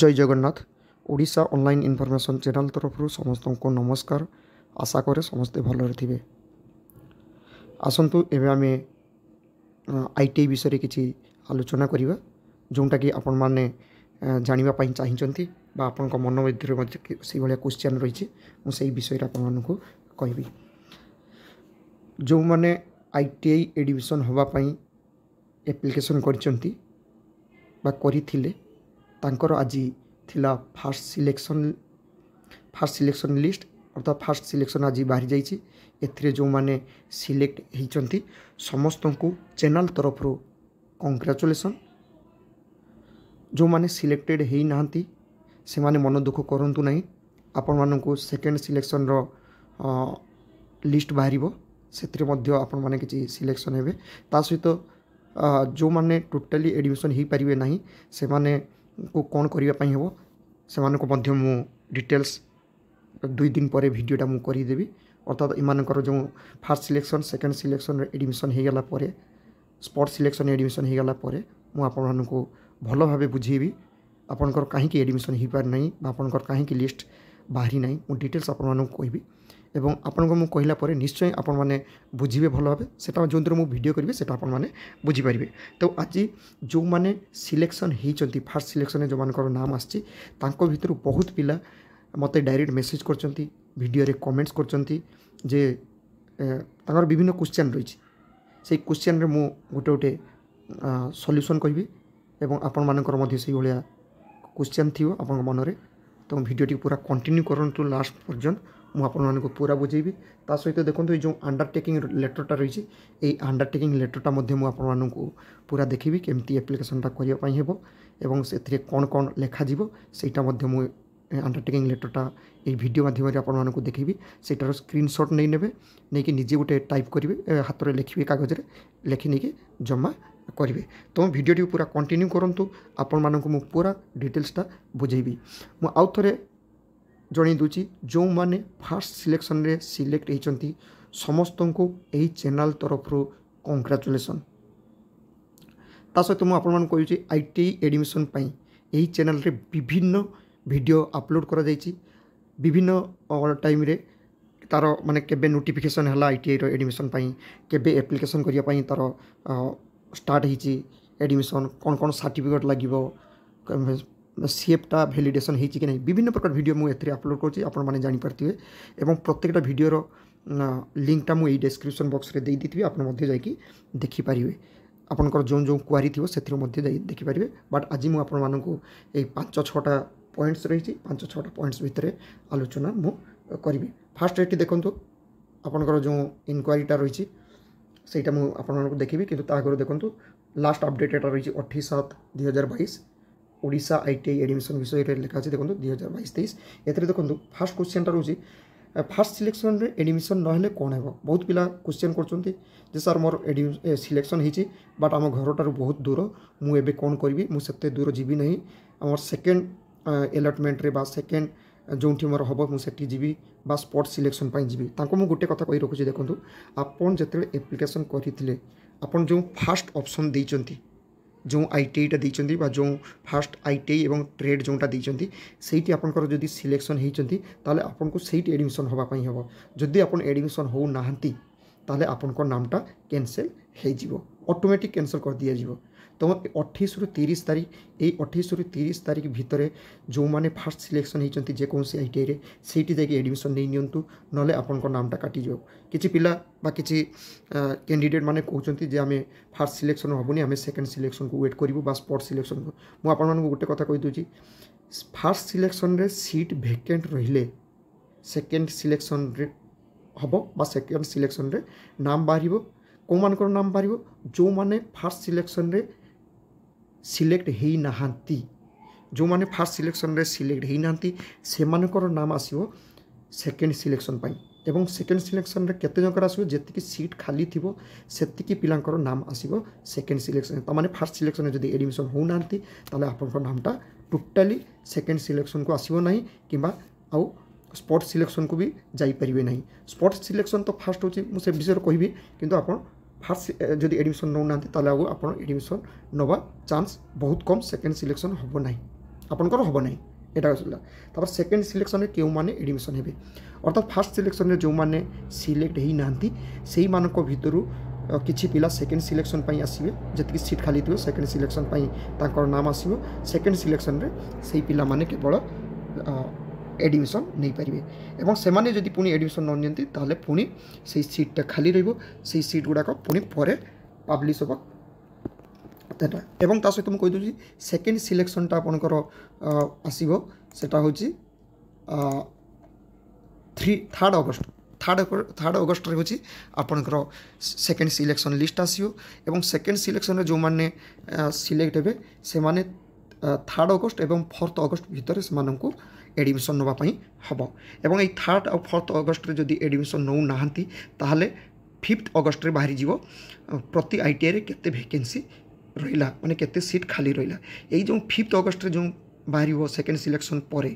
জয় Jagannath Odisha online information channel ତରଫରୁ ସମସ୍ତଙ୍କୁ ନମସ୍କାର ଆଶା କରେ ସମସ୍ତେ ଭଲରେ ଥିବେ ଆସନ୍ତୁ ଏବେ ଆମେ ଆଇ ଟି ଆଇ ବିଷୟରେ କିଛି ଆଲୋଚନା କରିବା ଯେଉଁଟାକି ଆପଣମାନେ ଜାଣିବା ପାଇଁ ଚାହିଁଛନ୍ତି ବା ଆପଣଙ୍କ ମନ ମଧ୍ୟରେ ମଧ୍ୟ ସେଇଭଳିଆ କୋଶ୍ଚିଆନ୍ ରହିଛି ମୁଁ ସେଇ ବିଷୟରେ ଆପଣମାନଙ୍କୁ କହିବି ଯେଉଁମାନେ ଆଇ ଟି ଆଇ ଏଡ଼ମିସନ୍ ହେବା ପାଇଁ ଆପ୍ଲିକେସନ୍ କରିଛନ୍ତି ବା କରିଥିଲେ ତାଙ୍କର ଆଜି ଥିଲା first selection first selection list ଅର୍ଥାତ୍ ଫାର୍ଷ୍ଟ ସିଲେକ୍ସନ୍ ଆଜି ବାହାରି ଯାଇଛି ଏଥିରେ ଯେଉଁମାନେ ସିଲେକ୍ଟ ହୋଇଛନ୍ତି ସମସ୍ତଙ୍କୁ ଚ୍ୟାନେଲ୍ ତରଫରୁ କଙ୍ଗ୍ରାଚୁଲେସନ୍ ଯେଉଁମାନେ ସିଲେକ୍ଟେଡ଼୍ ହୋଇନାହାନ୍ତି ସେମାନେ ମନ ଦୁଃଖ କରନ୍ତୁ ନାହିଁ ଆପଣମାନଙ୍କୁ ସେକେଣ୍ଡ ସିଲେକ୍ସନ୍ର ଲିଷ୍ଟ ବାହାରିବ ସେଥିରେ ମଧ୍ୟ ଆପଣମାନେ କିଛି ସିଲେକ୍ସନ୍ ହେବେ ତା ସହିତ ଯେଉଁମାନେ ଟୋଟାଲି ଆଡ଼ମିସନ୍ ହୋଇପାରିବେ ନାହିଁ ସେମାନେ को कौन करने से डिटेल्स दुई दिन पर भिडटा मुझदेवि अर्थात इमानकर जो first selection second selection admission हो गला स्पोर्ट सिलेक्शन एडमिशन हो गला मुझे भल भाव बुझेबी ଆପଣଙ୍କର कहीं एडमिशन हो ନାହିଁ ବା ଆପଣଙ୍କର କାହିଁକି ଲିଷ୍ଟ ବାହାରି ନାହିଁ ମୁଁ ଡିଟେଲ୍ସ ଆପଣମାନଙ୍କୁ କହିବି এবং আপনার মু কহিলা পরে নিশ্চয় আপনার বুঝবে ভাল ভাবে সেটা যেদিন মু ভিডিও করবি সেটা আপনার বুঝিপারে তো আজ যে সিলেকশন হয়েছেন ফার্স্ট সিলেকশনে যে নাম আসছে তাঁর ভিতর বহু পিলা মতো ডাইরেক্ট মেসেজ করছেন ভিডিওরে কমেন্টস করছেন যে তাঁর বিভিন্ন কোশ্চেন রয়েছে সেই কোশ্চেন্রে মু গোটে গোটে সল্যুসন কবি এবং আপনার মধ্যে সেইভাবে কোশ্চেন থিও আপনার মনে তো ভিডিওটি পুরা কন্টিনিউ করতু লাস্ট পর্যন্ত ଆପଣମାନଙ୍କୁ ପୁରା ବୁଝେଇବି ତା ସହିତ ଦେଖନ୍ତୁ ଏଇ ଯେଉଁ ଅଣ୍ଡରଟେକିଂ ଲେଟରଟା ରହିଛି ଏଇ ଅଣ୍ଡରଟେକିଂ ଲେଟରଟା ମଧ୍ୟ ମୁଁ ଆପଣମାନଙ୍କୁ ପୁରା ଦେଖିବି କେମିତି ଆପ୍ଲିକେସନଟା କରିବା ପାଇଁ ହେବ ଏବଂ ସେଥିରେ କ'ଣ କ'ଣ ଲେଖାଯିବ ସେଇଟା ମଧ୍ୟ ମୁଁ ଅଣ୍ଡରଟେକିଂ ଲେଟରଟା ଏଇ ଭିଡ଼ିଓ ମାଧ୍ୟମରେ ଆପଣମାନଙ୍କୁ ଦେଖେଇବି ସେଇଟାର ସ୍କ୍ରିନଶଟ୍ ନେଇ ନେବେ ନେଇକି ନିଜେ ଗୋଟେ ଟାଇପ୍ କରିବେ ହାତରେ ଲେଖିବେ କାଗଜରେ ଲେଖି ନେଇକି ଜମା କରିବେ ତ ଭିଡ଼ିଓଟି ପୁରା କଣ୍ଟିନ୍ୟୁ କରନ୍ତୁ ଆପଣମାନଙ୍କୁ ମୁଁ ପୁରା ଡିଟେଲ୍ସଟା ବୁଝେଇବି ମୁଁ ଆଉ ଥରେ ଜଣାଇଦେଉଛି ଯେଉଁମାନେ ଫାର୍ଷ୍ଟ ସିଲେକ୍ସନ୍ରେ ସିଲେକ୍ଟ ହୋଇଛନ୍ତି ସମସ୍ତଙ୍କୁ ଏହି ଚ୍ୟାନେଲ୍ ତରଫରୁ କଙ୍ଗ୍ରାଚୁଲେସନ୍ ତା ସହିତ ମୁଁ ଆପଣମାନଙ୍କୁ କହୁଛି ଆଇ ଟି ଆଇ ଆଡ଼ମିସନ୍ ପାଇଁ ଏହି ଚ୍ୟାନେଲ୍ରେ ବିଭିନ୍ନ ଭିଡ଼ିଓ ଅପଲୋଡ଼ କରାଯାଇଛି ବିଭିନ୍ନ ଟାଇମ୍ରେ তার মানে কেবে নোটিফিকেসন হল আইটিআইর এডমিশন পাই কেবে আপ্লিকেসন করা তার স্টার্ট হয়েছি এডমিশন কোণ কোণ সার্টিফিকেট লাগিব ସିଏଫ୍ଟା ଭ୍ୟାଲିଡ଼େସନ୍ ହେଇଛି କି ନାହିଁ ବିଭିନ୍ନ ପ୍ରକାର ଭିଡ଼ିଓ ମୁଁ ଏଥିରେ ଅପଲୋଡ଼ କରୁଛି ଆପଣମାନେ ଜାଣିପାରିଥିବେ ଏବଂ ପ୍ରତ୍ୟେକଟା ଭିଡ଼ିଓର ଲିଙ୍କଟା ମୁଁ ଏଇ ଡେସ୍କ୍ରିପସନ୍ ବକ୍ସରେ ଦେଇଦେଇଥିବି ଆପଣ ମଧ୍ୟ ଯାଇକି ଦେଖିପାରିବେ ଆପଣଙ୍କର ଯେଉଁ ଯେଉଁ କ୍ୱାରି ଥିବ ସେଥିରୁ ମଧ୍ୟ ଯାଇ ଦେଖିପାରିବେ ବଟ୍ ଆଜି ମୁଁ ଆପଣମାନଙ୍କୁ ଏଇ ପାଞ୍ଚ ଛଅଟା ପଏଣ୍ଟସ୍ ରହିଛି ପାଞ୍ଚ ଛଅଟା ପଏଣ୍ଟସ୍ ଭିତରେ ଆଲୋଚନା ମୁଁ କରିବି ଫାର୍ଷ୍ଟ ଏଠି ଦେଖନ୍ତୁ ଆପଣଙ୍କର ଯେଉଁ ଇନକ୍ୱାରିଟା ରହିଛି ସେଇଟା ମୁଁ ଆପଣମାନଙ୍କୁ ଦେଖିବି କିନ୍ତୁ ତା ଆଗରୁ ଦେଖନ୍ତୁ ଲାଷ୍ଟ ଅପଡ଼େଟ୍ ଏଇଟା ରହିଛି ଅଠେଇଶ ସାତ ଦୁଇହଜାର ବାଇଶ Odisha I T I admission ବିଷୟରେ ଲେଖା ଅଛି ଦେଖନ୍ତୁ ଦୁଇ ହଜାର ବାଇଶ ତେଇଶ ଏଥିରେ ଦେଖନ୍ତୁ ଫାର୍ଷ୍ଟ କ୍ୱେଶ୍ଚିନ୍ଟା ରହୁଛି ଫାର୍ଷ୍ଟ ସିଲେକ୍ସନ୍ରେ ଆଡ଼ମିସନ୍ ନହେଲେ କ'ଣ ହେବ ବହୁତ ପିଲା କ୍ୱେଶ୍ଚିନ୍ କରୁଛନ୍ତି ଯେ ସାର୍ ମୋର ସିଲେକ୍ସନ୍ ହେଇଛି ବଟ୍ ଆମ ଘରଠାରୁ ବହୁତ ଦୂର ମୁଁ ଏବେ କ'ଣ କରିବି ମୁଁ ସେତେ ଦୂର ଯିବି ନାହିଁ ଆମର ସେକେଣ୍ଡ ଏଲଟମେଣ୍ଟରେ ବା ସେକେଣ୍ଡ ଯେଉଁଠି ମୋର ହେବ ମୁଁ ସେଠି ଯିବି ବା ସ୍ପଟ୍ ସିଲେକ୍ସନ୍ ପାଇଁ ଯିବି ତାଙ୍କୁ ମୁଁ ଗୋଟେ କଥା କହି ରଖୁଛି ଦେଖନ୍ତୁ ଆପଣ ଯେତେବେଳେ ଆପ୍ଲିକେସନ୍ କରିଥିଲେ ଆପଣ ଯେଉଁ ଫାର୍ଷ୍ଟ ଅପସନ୍ ଦେଇଛନ୍ତି ଯେଉଁ ଆଇଟିଆଇଟା ଦେଇଛନ୍ତି ବା ଯେଉଁ ଫାର୍ଷ୍ଟ ଆଇଟିଆଇ ଏବଂ ଟ୍ରେଡ୍ ଯେଉଁଟା ଦେଇଛନ୍ତି ସେଇଠି ଆପଣଙ୍କର ଯଦି ସିଲେକ୍ସନ୍ ହେଇଛନ୍ତି ତାହେଲେ ଆପଣଙ୍କୁ ସେଇଠି ଏଡ଼ମିସନ୍ ହେବା ପାଇଁ ହେବ ଯଦି ଆପଣ ଏଡ଼ମିସନ୍ ହେଉନାହାନ୍ତି ତାହେଲେ ଆପଣଙ୍କ ନାମଟା କ୍ୟାନସେଲ୍ ହେଇଯିବ ଅଟୋମେଟିକ୍ କ୍ୟାନସଲ୍ କରିଦିଆଯିବ ତୁମ ଅଠେଇଶରୁ ତିରିଶ ତାରିଖ ଏଇ ଅଠେଇଶରୁ ତିରିଶ ତାରିଖ ଭିତରେ ଯେଉଁମାନେ ଫାର୍ଷ୍ଟ ସିଲେକ୍ସନ୍ ହୋଇଛନ୍ତି ଯେକୌଣସି ଆଇଟିଆଇରେ ସେଇଠି ଯାଇକି ଆଡ଼ମିସନ୍ ନେଇ ନିଅନ୍ତୁ ନହେଲେ ଆପଣଙ୍କ ନାମଟା କାଟିଯିବ କିଛି ପିଲା বা କିଛି କ୍ୟାଣ୍ଡିଡେଟ୍ ମାନେ କହୁଛନ୍ତି ଯେ ଆମେ ଫାର୍ଷ୍ଟ ସିଲେକ୍ସନ୍ ହେବନି ଆମେ ସେକେଣ୍ଡ ସିଲେକ୍ସନ୍କୁ ୱେଟ୍ କରିବୁ ବା ସ୍ପଟ୍ ସିଲେକ୍ସନ୍କୁ ମୁଁ ଆପଣମାନଙ୍କୁ ଗୋଟେ କଥା କହିଦେଉଛି ଫାର୍ଷ୍ଟ ସିଲେକ୍ସନ୍ରେ ସିଟ୍ ଭେକେଣ୍ଟ ରହିଲେ ସେକେଣ୍ଡ ସିଲେକ୍ସନ୍ରେ ହେବ ବା ସେକେଣ୍ଡ ସିଲେକ୍ସନ୍ରେ ନାମ ବାହାରିବ କେଉଁମାନଙ୍କର ନାମ ବାହାରିବ ଯେଉଁମାନେ ଫାର୍ଷ୍ଟ ସିଲେକ୍ସନ୍ରେ ସିଲେକ୍ଟ ହେଇନାହାନ୍ତି ଯେଉଁମାନେ ଫାର୍ଷ୍ଟ ସିଲେକ୍ସନ୍ରେ ସିଲେକ୍ଟ ହେଇନାହାନ୍ତି ସେମାନଙ୍କର ନାମ ଆସିବ ସେକେଣ୍ଡ ସିଲେକ୍ସନ୍ ପାଇଁ ଏବଂ ସେକେଣ୍ଡ ସିଲେକ୍ସନ୍ରେ କେତେ ଜଣଙ୍କର ଆସିବ ଯେତିକି ସିଟ୍ ଖାଲି ଥିବ ସେତିକି ପିଲାଙ୍କର ନାମ ଆସିବ ସେକେଣ୍ଡ ସିଲେକ୍ସନ୍ ତା'ମାନେ ଫାର୍ଷ୍ଟ ସିଲେକ୍ସନ୍ରେ ଯଦି ଏଡ଼ମିସନ୍ ହେଉନାହାନ୍ତି ତାହେଲେ ଆପଣଙ୍କ ନାମଟା ଟୋଟାଲି ସେକେଣ୍ଡ ସିଲେକ୍ସନ୍କୁ ଆସିବ ନାହିଁ କିମ୍ବା ଆଉ ସ୍ପଟ୍ ସିଲେକ୍ସନ୍କୁ ବି ଯାଇପାରିବେ ନାହିଁ ସ୍ପଟ୍ ସିଲେକ୍ସନ୍ ତ ଫାର୍ଷ୍ଟ ହେଉଛି ମୁଁ ସେ ବିଷୟରେ କହିବି କିନ୍ତୁ ଆପଣ ফার্স্ট যদি এডমিশন নেউনা তাহলে আগে আপনার এডমিশন নেওয়া চান্স বহুত কম সেকেন্ড সিলেকশন হব না আপনার হব না এটা আসলে তারপর সেকেন্ড সিলেকশনে কেউ মানে এডমিশন হবে অর্থাৎ ফার্স্ট সিলেকশনে যে সিলেক্ট হয়ে না সেই মানক ভিতর কিছু পিলা সেকেন্ড সিলেকশন পাই আসবে যেত সিট খালি থাকবে সেকেন্ড সিলেকশন পাই তাঁর নাম আসব সেকেন্ড সিলেকশনরে সেই পিলা মানে কেবল এডমিশন ନେଇପାରିବେ ଏବଂ ସେମାନେ ଯଦି ପୁଣି ଏଡ଼ମିସନ୍ ନ ନିଅନ୍ତି ତାହେଲେ ପୁଣି ସେଇ ସିଟ୍ଟା ଖାଲି ରହିବ ସେଇ ସିଟ୍ ଗୁଡ଼ାକ ପୁଣି ପରେ ପବ୍ଲିଶ ହେବ ଦେଲା ଏବଂ ତା ସହିତ ମୁଁ କହିଦେଉଛି ସେକେଣ୍ଡ ସିଲେକ୍ସନ୍ଟା ଆପଣଙ୍କର ଆସିବ ସେଟା ହେଉଛି three third August third third অগস্টরে হচ্ছে আপনার সেকেন্ড সিলেকশন লিস্ট আসবে এবং সেকেন্ড সিলেকশনের যে সিলেক্ট হবে সে থার্ড অগস্ট এবং ফোর্থ অগস্ট ভিতরে সে ଏଡ଼ମିସନ୍ ନେବା ପାଇଁ ହେବ ଏବଂ ଏଇ ଥାର୍ଡ଼ ଆଉ ଫୋର୍ଥ ଅଗଷ୍ଟରେ ଯଦି ଏଡ଼ମିସନ୍ ନେଉନାହାନ୍ତି ତାହେଲେ ଫିଫ୍ଥ ଅଗଷ୍ଟରେ ବାହାରିଯିବ ପ୍ରତି ଆଇଟିଆଇରେ କେତେ ଭେକେନ୍ସି ରହିଲା ମାନେ କେତେ ସିଟ୍ ଖାଲି ରହିଲା ଏଇ ଯେଉଁ ଫିଫ୍ଥ ଅଗଷ୍ଟରେ ଯେଉଁ ବାହାରିବ ସେକେଣ୍ଡ ସିଲେକ୍ସନ୍ ପରେ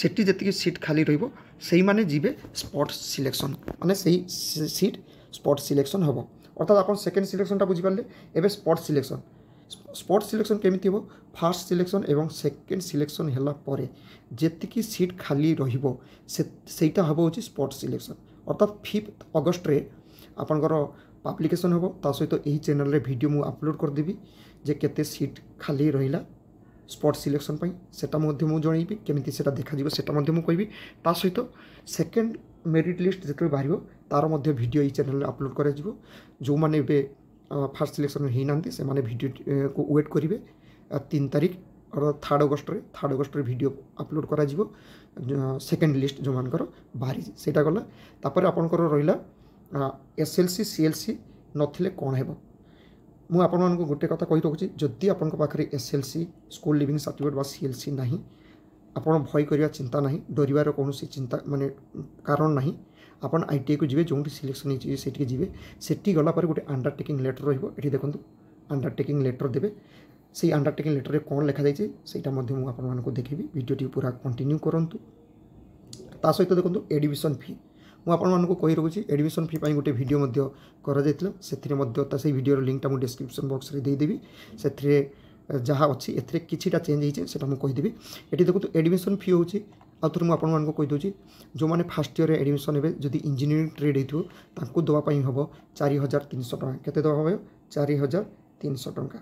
ସେଠି ଯେତିକି ସିଟ୍ ଖାଲି ରହିବ ସେଇମାନେ ଯିବେ ସ୍ପଟ୍ ସିଲେକ୍ସନ୍ ମାନେ ସେଇ ସିଟ୍ ସ୍ପଟ୍ ସିଲେକ୍ସନ୍ ହେବ ଅର୍ଥାତ୍ ଆପଣ ସେକେଣ୍ଡ ସିଲେକ୍ସନ୍ଟା ବୁଝିପାରିଲେ ଏବେ ସ୍ପଟ୍ ସିଲେକ୍ସନ୍ ସ୍ପଟ୍ ସିଲେକ୍ସନ୍ କେମିତି ହେବ ଫାର୍ଷ୍ଟ ସିଲେକ୍ସନ୍ ଏବଂ ସେକେଣ୍ଡ ସିଲେକ୍ସନ୍ ହେଲା ପରେ ଯେତିକି ସିଟ୍ ଖାଲି ରହିବ ସେଇଟା ହେବ ହେଉଛି ସ୍ପଟ୍ ସିଲେକ୍ସନ୍ ଅର୍ଥାତ୍ ଫିଫ୍ଥ ଅଗଷ୍ଟରେ ଆପଣଙ୍କର ଆପ୍ଲିକେସନ୍ ହେବ ତା ସହିତ ଏହି ଚ୍ୟାନେଲ୍ରେ ଭିଡ଼ିଓ ମୁଁ ଅପଲୋଡ଼ କରିଦେବି ଯେ କେତେ ସିଟ୍ ଖାଲି ରହିଲା ସ୍ପଟ୍ ସିଲେକ୍ସନ୍ ପାଇଁ ସେଟା ମଧ୍ୟ ମୁଁ ଜଣେଇବି କେମିତି ସେଟା ଦେଖାଯିବ ସେଟା ମଧ୍ୟ ମୁଁ କହିବି ତା ସହିତ ସେକେଣ୍ଡ ମେରିଟ୍ ଲିଷ୍ଟ ଯେତେବେଳେ ବାହାରିବ ତା'ର ମଧ୍ୟ ଭିଡ଼ିଓ ଏହି ଚ୍ୟାନେଲ୍ରେ ଅପଲୋଡ଼ କରାଯିବ ଯେଉଁମାନେ ଏବେ আ ফার্স্ট ইলেকশন হেই না নতি সে মানে ভিডিও ওয়েট করিবে আর 3 তারিখ আর 3 অগস্ট রে 3 অগস্ট রে ভিডিও আপলোড করা দিব সেকেন্ড লিস্ট জমান কৰে ಬಾರಿ সেটা কল তাৰ পাৰ আপোনক ৰইল SLC CLC নথিলে কোন হবো মই আপোনাক গুটে কথা কৈ দকছি যদি আপোনক পাখৰি SLC স্কুল লিভিং সার্টিফিকেট বা CLC নাই আপোন ভয় কৰিবা চিন্তা নাই ডৰিবাৰ কোনসী চিন্তা মানে কাৰণ নাই ଆପଣ ଆଇ ଟି ଆଇକୁ ଯିବେ ଯେଉଁ ବି ସିଲେକ୍ସନ୍ ହେଇଛି ସେଠିକି ଯିବେ ସେଠି ଗଲା ପରେ ଗୋଟେ ଅଣ୍ଡରଟେକିଂ ଲେଟର୍ ରହିବ ଏଠି ଦେଖନ୍ତୁ ଅଣ୍ଡରଟେକିଂ ଲେଟର୍ ଦେବେ ସେଇ ଅଣ୍ଡରଟେକିଂ ଲେଟର୍ରେ କ'ଣ ଲେଖାଯାଇଛି ସେଇଟା ମଧ୍ୟ ମୁଁ ଆପଣମାନଙ୍କୁ ଦେଖେଇବି ଭିଡ଼ିଓଟି ପୁରା କଣ୍ଟିନ୍ୟୁ କରନ୍ତୁ ତା ସହିତ ଦେଖନ୍ତୁ ଏଡିମିସନ୍ ଫି ମୁଁ ଆପଣମାନଙ୍କୁ କହି ରହୁଛି ଏଡମିସନ୍ ଫି ପାଇଁ ଗୋଟେ ଭିଡ଼ିଓ ମଧ୍ୟ କରାଯାଇଥିଲା ସେଥିରେ ମଧ୍ୟ ତା ସେଇ ଭିଡ଼ିଓର ଲିଙ୍କଟା ମୁଁ ଡିସ୍କ୍ରିପ୍ସନ୍ ବକ୍ସରେ ଦେଇଦେବି ସେଥିରେ ଯାହା ଅଛି ଏଥିରେ କିଛିଟା ଚେଞ୍ଜ ହେଇଛି ସେଇଟା ମୁଁ କହିଦେବି ଏଠି ଦେଖନ୍ତୁ ଏଡମିସନ୍ ଫି ହେଉଛି ଆଉଥରେ ମୁଁ ଆପଣମାନଙ୍କୁ କହିଦେଉଛି ଯେଉଁମାନେ ଫାର୍ଷ୍ଟ ଇୟର୍ରେ ଆଡ଼ମିସନ୍ ହେବେ ଯଦି ଇଞ୍ଜିନିୟରିଂ ଟ୍ରେଡ଼୍ ହେଇଥିବ ତାଙ୍କୁ ଦେବା ପାଇଁ ହେବ ଚାରି ହଜାର ତିନିଶହ ଟଙ୍କା କେତେ ଦେବା ହେବ ଚାରି ହଜାର ତିନିଶହ ଟଙ୍କା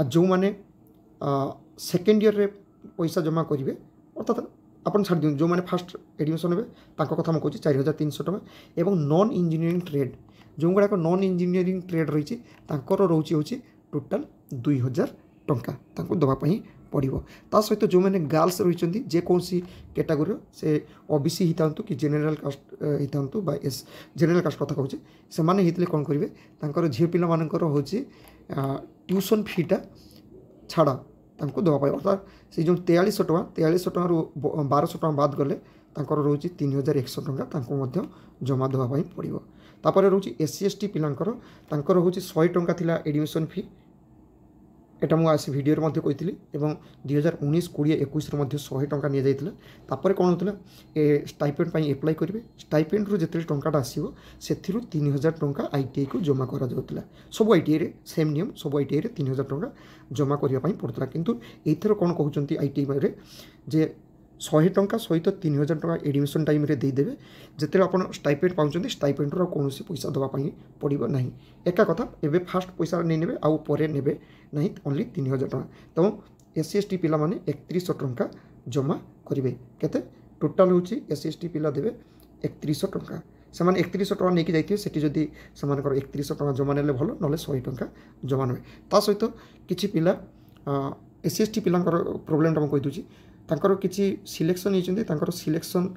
ଆଉ ଯେଉଁମାନେ ସେକେଣ୍ଡ ଇୟର୍ରେ ପଇସା ଜମା କରିବେ ଅର୍ଥାତ୍ ଆପଣ ଛାଡ଼ି ଦିଅନ୍ତୁ ଯେଉଁମାନେ ଫାର୍ଷ୍ଟ ଆଡ଼ମିସନ୍ ହେବେ ତାଙ୍କ କଥା ମୁଁ କହୁଛି ଚାରି ହଜାର ତିନିଶହ ଟଙ୍କା ଏବଂ ନନ୍ ଇଞ୍ଜିନିୟରିଂ ଟ୍ରେଡ଼୍ ଯେଉଁଗୁଡ଼ାକ ନନ୍ ଇଞ୍ଜିନିୟରିଂ ଟ୍ରେଡ଼୍ ରହିଛି ତାଙ୍କର ରହୁଛି ହେଉଛି ଟୋଟାଲ୍ ଦୁଇ ହଜାର ଟଙ୍କା ତାଙ୍କୁ ଦେବା ପାଇଁ ପଡ଼ିବ ତା ସହିତ ଯେଉଁମାନେ ଗାର୍ଲସ୍ ରହିଛନ୍ତି ଯେକୌଣସି କ୍ୟାଟାଗୋରୀର ସେ ଓ ବି ସି ହେଇଥାନ୍ତୁ କି ଜେନେରାଲ୍ କାଷ୍ଟ ହେଇଥାନ୍ତୁ ବା ଏସ୍ ଜେନେରାଲ୍ କାଷ୍ଟ କଥା କହୁଛେ ସେମାନେ ହେଇଥିଲେ କ'ଣ କରିବେ ତାଙ୍କର ଝିଅ ପିଲାମାନଙ୍କର ହେଉଛି ଟ୍ୟୁସନ୍ ଫିଟା ଛାଡ଼ ତାଙ୍କୁ ଦେବା ପାଇଁ ଅର୍ଥାତ୍ ସେ ଯେଉଁ ତେୟାଳିଶଶହ ଟଙ୍କା ତେୟାଳିଶଶହ ଟଙ୍କାରୁ ବାରଶହ ଟଙ୍କା ବାଦ୍ ଗଲେ ତାଙ୍କର ରହୁଛି ତିନି ହଜାର ଏକଶହ ଟଙ୍କା ତାଙ୍କୁ ମଧ୍ୟ ଜମା ଦେବା ପାଇଁ ପଡ଼ିବ ତାପରେ ରହୁଛି ଏସ୍ ସି ଏସ୍ ଟି ପିଲାଙ୍କର ତାଙ୍କର ହେଉଛି ଶହେ ଟଙ୍କା ଥିଲା ଏଡ଼ମିସନ୍ ଫି এটা ମୁଁ ଆସି ଭିଡ଼ିଓରେ ମଧ୍ୟ କହିଥିଲି ଏବଂ ଦୁଇ ହଜାର ଉଣେଇଶ କୋଡ଼ିଏ ଏକୋଇଶରେ ମଧ୍ୟ ଶହେ ଟଙ୍କା ନିଆଯାଇଥିଲା ତାପରେ କ'ଣ ହେଉଥିଲା ଏ ଷ୍ଟାଇପେଣ୍ଡ ପାଇଁ ଆପ୍ଲାଏ କରିବେ ଷ୍ଟାଇପେଣ୍ଡରୁ ଯେତେବେଳେ ଟଙ୍କାଟା ଆସିବ ସେଥିରୁ ତିନି ହଜାର ଟଙ୍କା ଆଇଟିଆଇକୁ ଜମା କରାଯାଉଥିଲା ସବୁ ଆଇଟିଆଇରେ ସେମ୍ ନିୟମ ସବୁ ଆଇଟିଆଇରେ ତିନି ହଜାର ଟଙ୍କା ଜମା କରିବା ପାଇଁ ପଡ଼ୁଥିଲା କିନ୍ତୁ ଏଇଥର କ'ଣ କହୁଛନ୍ତି ଆଇଟିଆଇରେ ଯେ ଶହେ ଟଙ୍କା ସହିତ ତିନି ହଜାର ଟଙ୍କା ଏଡ଼ମିସନ୍ ଟାଇମ୍ରେ ଦେଇଦେବେ ଯେତେବେଳେ ଆପଣ ଷ୍ଟାଇପେଣ୍ଡ ପାଉଛନ୍ତି ଷ୍ଟାଇପେଣ୍ଡର କୌଣସି ପଇସା ଦେବା ପାଇଁ ପଡ଼ିବ ନାହିଁ ଏକା କଥା ଏବେ ଫାଷ୍ଟ ପଇସା ନେଇନେବେ ଆଉ ପରେ ନେବେ ନାହିଁ ଓନ୍ଲି ତିନି ହଜାର ଟଙ୍କା ତେଣୁ ଏସ୍ ସି ଏସ୍ ଟି ପିଲାମାନେ ଏକତିରିଶଶହ ଟଙ୍କା ଜମା କରିବେ କେତେ ଟୋଟାଲ୍ ହେଉଛି ଏସ୍ ସି ଏସ୍ ଟି ପିଲା ଦେବେ ଏକତିରିଶଶହ ଟଙ୍କା ସେମାନେ ଏକତିରିଶଶହ ଟଙ୍କା ନେଇକି ଯାଇଥିବେ ସେଠି ଯଦି ସେମାନଙ୍କର ଏକତିରିଶହ ଟଙ୍କା ଜମା ନେଲେ ଭଲ ନହେଲେ ଶହେ ଟଙ୍କା ଜମା ନେବେ ତା ସହିତ କିଛି ପିଲା ଏସ୍ ସି ଏସ୍ ଟି ପିଲାଙ୍କର ପ୍ରୋବ୍ଲେମଟା ମୁଁ କହିଦେଉଛି ତାଙ୍କର କିଛି ସିଲେକ୍ସନ୍ ହେଇଛନ୍ତି ତାଙ୍କର ସିଲେକ୍ସନ୍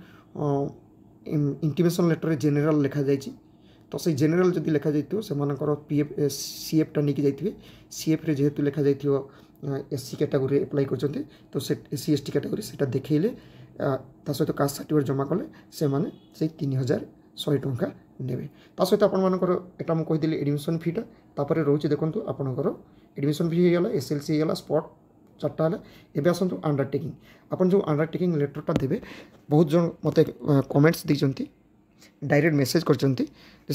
ଇଣ୍ଟିମେସନ୍ ଲେଟର୍ରେ ଜେନେରାଲ୍ ଲେଖାଯାଇଛି ତ ସେଇ ଜେନେରାଲ୍ ଯଦି ଲେଖାଯାଇଥିବ ସେମାନଙ୍କର ପି ଏଫ୍ ସିଏଫ୍ଟା ନେଇକି ଯାଇଥିବେ ସିଏଫ୍ରେ ଯେହେତୁ ଲେଖାଯାଇଥିବ ଏସ୍ ସି କ୍ୟାଟାଗୋରୀରେ ଆପ୍ଲାଏ କରିଛନ୍ତି ତ ସେ S C S T category ସେଇଟା ଦେଖେଇଲେ ତା ସହିତ କାଷ୍ଟ ସାର୍ଟିଫିକେଟ୍ ଜମା କଲେ ସେମାନେ ସେଇ ତିନି ହଜାର ଶହେ ଟଙ୍କା ନେବେ ତା ସହିତ ଆପଣମାନଙ୍କର ଏଇଟା ମୁଁ କହିଦେଲି ଏଡ଼ମିସନ୍ ଫିଟା ତାପରେ ରହୁଛି ଦେଖନ୍ତୁ ଆପଣଙ୍କର ଏଡ଼ମିସନ୍ ଫି ହେଇଗଲା ଏସ୍ ଏଲ୍ ସି ହେଇଗଲା ସ୍ପଟ୍ চারটা হলে এবে আসন্তু আন্ডরটেকিং আপন যে আন্ডরটেকিং লেটরটা দেবে বহুত জন মতে কমেন্টস দিয়েছেন ডাইরেক্ট মেসেজ করছেন যে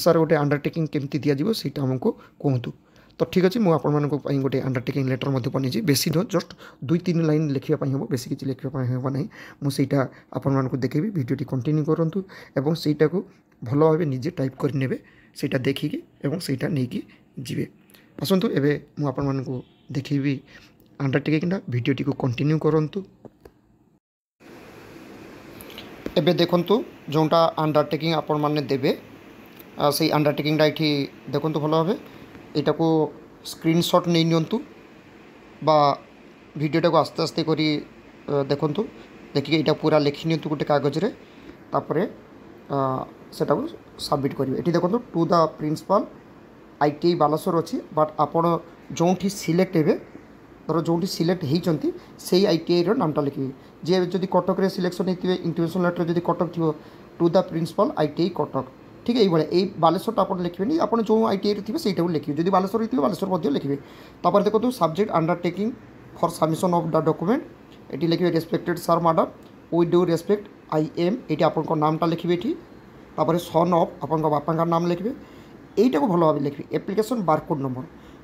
স্যার গোটে আন্ডরটেকিং কেমতি দিয়াযিব সেইটা আমাকে কুহতু ତ ଠିକ୍ ଅଛି ମୁଁ ଆପଣମାନଙ୍କ ପାଇଁ ଗୋଟେ ଅଣ୍ଡରଟେକିଂ ଲେଟର୍ ମଧ୍ୟ ବନେଇଛି ବେଶୀ ନୁହଁ ଜଷ୍ଟ ଦୁଇ ତିନି ଲାଇନ୍ ଲେଖିବା ପାଇଁ ହେବ ବେଶୀ କିଛି ଲେଖିବା ପାଇଁ ହେବ ନାହିଁ ମୁଁ ସେଇଟା ଆପଣମାନଙ୍କୁ ଦେଖେଇବି ଭିଡ଼ିଓଟି କଣ୍ଟିନ୍ୟୁ କରନ୍ତୁ ଏବଂ ସେଇଟାକୁ ଭଲ ଭାବେ ନିଜେ ଟାଇପ୍ କରିନେବେ ସେଇଟା ଦେଖିକି ଏବଂ ସେଇଟା ନେଇକି ଯିବେ ଆସନ୍ତୁ ଏବେ ମୁଁ ଆପଣମାନଙ୍କୁ ଦେଖେଇବି ଆଣ୍ଡା ଟେକିକିନା ଭିଡ଼ିଓଟିକୁ କଣ୍ଟିନ୍ୟୁ କରନ୍ତୁ ଏବେ ଦେଖନ୍ତୁ ଯେଉଁଟା ଅଣ୍ଡରଟେକିଂ ଆପଣମାନେ ଦେବେ ସେଇ ଅଣ୍ଡରଟେକିଂଟା ଏଠି ଦେଖନ୍ତୁ ଭଲ ଭାବେ ଏଇଟାକୁ ସ୍କ୍ରିନ୍ସଟ୍ ନେଇ ନିଅନ୍ତୁ ବା ଭିଡ଼ିଓଟାକୁ ଆସ୍ତେ ଆସ୍ତେ କରି ଦେଖନ୍ତୁ ଦେଖିକି ଏଇଟା ପୁରା ଲେଖି ନିଅନ୍ତୁ ଗୋଟେ କାଗଜରେ ତାପରେ ସେଟାକୁ ସବମିଟ୍ କରିବେ ଏଠି ଦେଖନ୍ତୁ to the principal I T I Balasore ଅଛି ବଟ୍ ଆପଣ ଯେଉଁଠି ସିଲେକ୍ଟ ହେବେ ଧର ଯେଉଁଠି ସିଲେକ୍ଟ ହୋଇଛନ୍ତି ସେଇ ଆଇ ଟି ଆଇର ନାମଟା ଲେଖିବି ଯିଏ ଯଦି କଟକରେ ସିଲେକ୍ସନ୍ ହେଇଥିବେ ଇଣ୍ଟରଭ୍ୟୁସନ୍ ଲେଟର୍ ଯଦି କଟକ ଥିବ to the principal I T I Cuttack ঠিক এইভাবে এই বালেশ্বরটা আপনার লিখবেনি আপনার যে আইটিআই থাকবে সেইটাও লিখবে যদি বালেশ্বর হয়ে বালেশ্বর মধ্যে লিখবে তারপরে দেখুন subject undertaking for submission of the document এটি লিখবে respected sir madam we do respect I am এটি আপনার নামটা লিখবে এটি তারপরে সন অফ আপনার বাপাঙ্কার নাম লিখবে এইটাকে ভালোভাবে লিখবে অ্যাপ্লিকেশন বারকোড নম্বর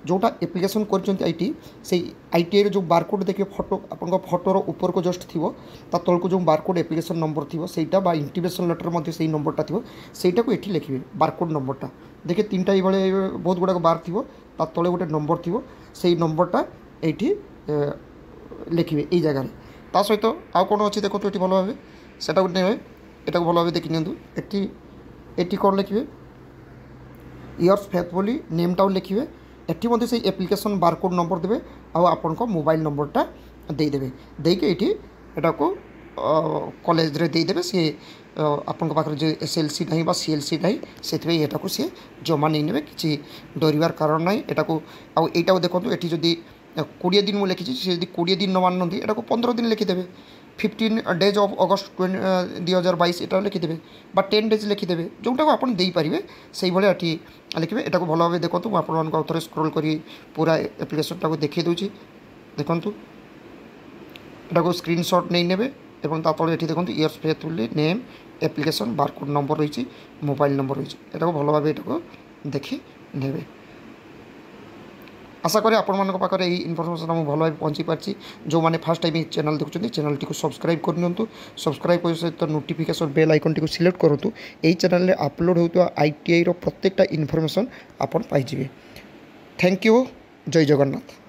ଯେଉଁଟା ଆପ୍ଲିକେସନ୍ କରିଛନ୍ତି ଆଇ ଟି ସେଇ ଆଇଟିଆଇର ଯେଉଁ ବାରକୋଡ଼ ଦେଖିବେ ଫଟୋ ଆପଣଙ୍କ ଫଟୋର ଉପରକୁ ଜଷ୍ଟ ଥିବ ତା ତଳକୁ ଯେଉଁ ବାରକୋଡ଼ ଆପ୍ଲିକେସନ୍ ନମ୍ବର ଥିବ ସେଇଟା ବା ଇଣ୍ଟିଭେସନ୍ ଲେଟର୍ ମଧ୍ୟ ସେଇ ନମ୍ବରଟା ଥିବ ସେଇଟାକୁ ଏଠି ଲେଖିବେ ବାରକୋଡ଼୍ ନମ୍ବରଟା ଦେଖିବେ ତିନିଟା ଏଇଭଳି ବହୁତ ଗୁଡ଼ାକ ବାର ଥିବ ତା ତଳେ ଗୋଟେ ନମ୍ବର ଥିବ ସେଇ ନମ୍ବରଟା ଏଇଠି ଲେଖିବେ ଏଇ ଜାଗାରେ ତା ସହିତ ଆଉ କ'ଣ ଅଛି ଦେଖନ୍ତୁ ଏଠି ଭଲ ଭାବେ ସେଟାକୁ ନେବେ ଏଟାକୁ ଭଲ ଭାବେ ଦେଖି ନିଅନ୍ତୁ ଏଠି ଏଠି କ'ଣ ଲେଖିବେ ଇୟର୍ସ ଫେଥ୍ ବୋଲି ନେମ୍ଟାକୁ ଲେଖିବେ ଏଠି ମଧ୍ୟ ସେଇ ଆପ୍ଲିକେସନ୍ ବାରକୋଡ଼୍ ନମ୍ବର ଦେବେ ଆଉ ଆପଣଙ୍କ ମୋବାଇଲ୍ ନମ୍ବରଟା ଦେଇଦେବେ ଦେଇକି ଏଇଠି ଏଟାକୁ କଲେଜରେ ଦେଇଦେବେ ସିଏ ଆପଣଙ୍କ ପାଖରେ ଯେ ଏସ୍ ଏଲ୍ ସି ନାହିଁ ବା ସି ଏଲ୍ ସି ନାହିଁ ସେଥିପାଇଁ ଏଟାକୁ ସିଏ ଜମା ନେଇନେବେ କିଛି ଡରିବାର କାରଣ ନାହିଁ ଏଟାକୁ ଆଉ ଏଇଟାକୁ ଦେଖନ୍ତୁ ଏଠି ଯଦି କୋଡ଼ିଏ ଦିନ ମୁଁ ଲେଖିଛି ସେ ଯଦି କୋଡ଼ିଏ ଦିନ ନ ମାନନ୍ତି ଏଟାକୁ ପନ୍ଦର ଦିନ ଲେଖିଦେବେ ফিফটিন ଡେଜ୍ ଅଫ୍ ଅଗଷ୍ଟ ଦୁଇ ହଜାର ବାଇଶ ଏଇଟା ଲେଖିଦେବେ ବା ଟେନ୍ ଡେଜ୍ ଲେଖିଦେବେ ଯେଉଁଟାକୁ ଆପଣ ଦେଇପାରିବେ ସେଇଭଳିଆ ଏଠି ଲେଖିବେ ଏଟାକୁ ଭଲ ଭାବେ ଦେଖନ୍ତୁ ମୁଁ ଆପଣମାନଙ୍କୁ ଆଉ ଥରେ ସ୍କ୍ରୋଲ୍ କରି ପୁରା ଆପ୍ଲିକେସନ୍ଟାକୁ ଦେଖାଇ ଦେଉଛି ଦେଖନ୍ତୁ ଏଟାକୁ ସ୍କ୍ରିନ୍ସଟ୍ ନେଇ ନେବେ এবং তা তলে এটি দেখুন yours faithfully name application barcode number রয়েছে মোবাইল নম্বর রয়েছে এটাকে ভালোভাবে এটাকে দেখে নেবে আশা করে ଆପଣମାନଙ୍କ ପାଖରେ ଏଇ ଇନଫର୍ମେସନ୍ ମୁଁ ଭଲ ଭାବେ ପହଞ୍ଚି ପାରିଛି ଯେଉଁମାନେ ଫାର୍ଷ୍ଟ ଟାଇମ୍ ଏଇ ଚ୍ୟାନେଲ୍ ଦେଖୁଛନ୍ତି ଚ୍ୟାନେଲ୍ଟିକୁ ସବସ୍କ୍ରାଇବ୍ କରିନିଅନ୍ତୁ ସବସ୍କ୍ରାଇବ୍ କରିବା ସହିତ ନୋଟିଫିକେସନ୍ ବେଲ୍ ଆଇକନ୍ଟିକୁ ସିଲେକ୍ଟ କରନ୍ତୁ ଏହି ଚ୍ୟାନେଲ୍ରେ ଅପଲୋଡ଼୍ ହେଉଥିବା ଆଇ ଟି ଆଇର ପ୍ରତ୍ୟେକଟା ଇନଫର୍ମେସନ୍ ଆପଣ ପାଇଯିବେ ଥ୍ୟାଙ୍କ ୟୁ ଜୟ ଜଗନ୍ନାଥ